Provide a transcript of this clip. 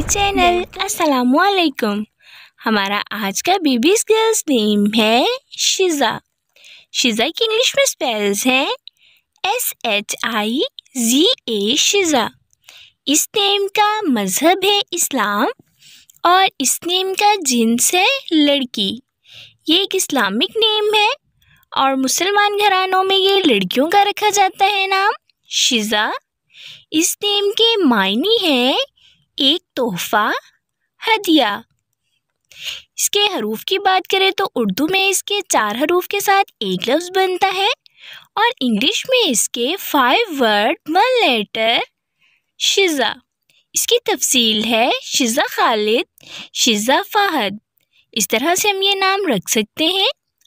baby channel असलकुम हमारा आज का बेबीज गर्ल्स नेम है शिज़ा शिज़ा की इंग्लिश में स्पेल्स हैं एस एच आई जी ए शिज़ा इस नेम का मज़हब है इस्लाम और इस नेम का जिन्स है लड़की ये एक इस्लामिक नेम है और मुसलमान घरानों में ये लड़कियों का रखा जाता है नाम शिज़ा इस नेम के मायने हैं एक तोहफा हदिया इसके हरूफ की बात करें तो उर्दू में इसके चार हरूफ के साथ एक लफ्ज़ बनता है और इंग्लिश में इसके फाइव वर्ड वन लेटर शिज़ा इसकी तफसील है शिज़ा खालिद शिज़ा फ़ाहद इस तरह से हम ये नाम रख सकते हैं